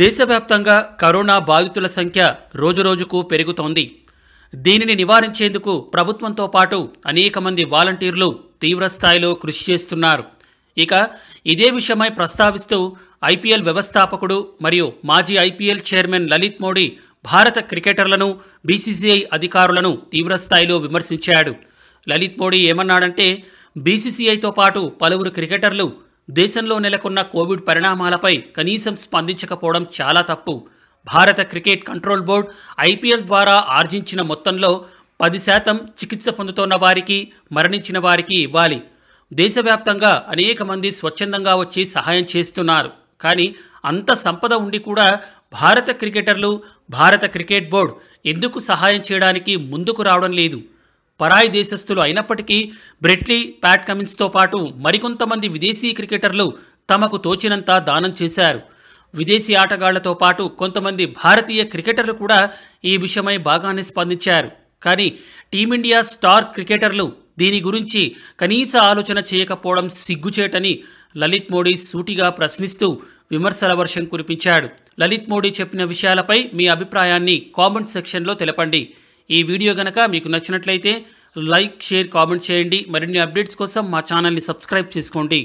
దేశవ్యాప్తంగా కరోనా బాధితుల సంఖ్య రోజురోజుకు పెరుగుతోంది దీనిని నివారించేందుకు ప్రభుత్వంతో పాటు అనేక మంది వాలంటీర్లు తీవ్రస్థాయిలో కృషి చేస్తున్నారు ఇక ఇదే విషయమై ప్రస్తావిస్తూ ఐపీఎల్ వ్యవస్థాపకుడు మరియు మాజీ ఐపీఎల్ చైర్మన్ లలిత్ మోడీ భారత క్రికెటర్లను బీసీసీఐ అధికారులను తీవ్రస్థాయిలో విమర్శించాడు లలిత్ మోడీ ఏమన్నాడంటే బీసీసీఐతో పాటు పలువురు క్రికెటర్లు దేశంలో నెలకొన్న కోవిడ్ పరిణామాలపై కనీసం స్పందించకపోవడం చాలా తప్పు భారత క్రికెట్ కంట్రోల్ బోర్డ్ ఐపీఎల్ ద్వారా ఆర్జించిన మొత్తంలో పది శాతం చికిత్స పొందుతున్న వారికి మరణించిన వారికి ఇవ్వాలి దేశవ్యాప్తంగా అనేక మంది స్వచ్ఛందంగా వచ్చి సహాయం చేస్తున్నారు కానీ అంత సంపద ఉండి కూడా భారత క్రికెటర్లు భారత క్రికెట్ బోర్డు ఎందుకు సహాయం చేయడానికి ముందుకు రావడం లేదు పరాయి దేశస్థులు అయినప్పటికీ బ్రెట్లీ ప్యాట్ కమిన్స్తో పాటు మరికొంతమంది విదేశీ క్రికెటర్లు తమకు తోచినంత దానం చేశారు విదేశీ ఆటగాళ్లతో పాటు కొంతమంది భారతీయ క్రికెటర్లు కూడా ఈ విషయమై బాగానే స్పందించారు కానీ టీమిండియా స్టార్ క్రికెటర్లు దీని గురించి కనీస ఆలోచన చేయకపోవడం సిగ్గుచేటని లలిత్ మోడీ సూటిగా ప్రశ్నిస్తూ విమర్శల వర్షం కురిపించాడు లలిత్ మోడీ చెప్పిన విషయాలపై మీ అభిప్రాయాన్ని కామెంట్ సెక్షన్లో తెలపండి ఈ వీడియో కనుక మీకు నచ్చినట్లయితే లైక్ షేర్ కామెంట్ చేయండి మరిన్ని అప్డేట్స్ కోసం మా ఛానల్ని సబ్స్క్రైబ్ చేసుకోండి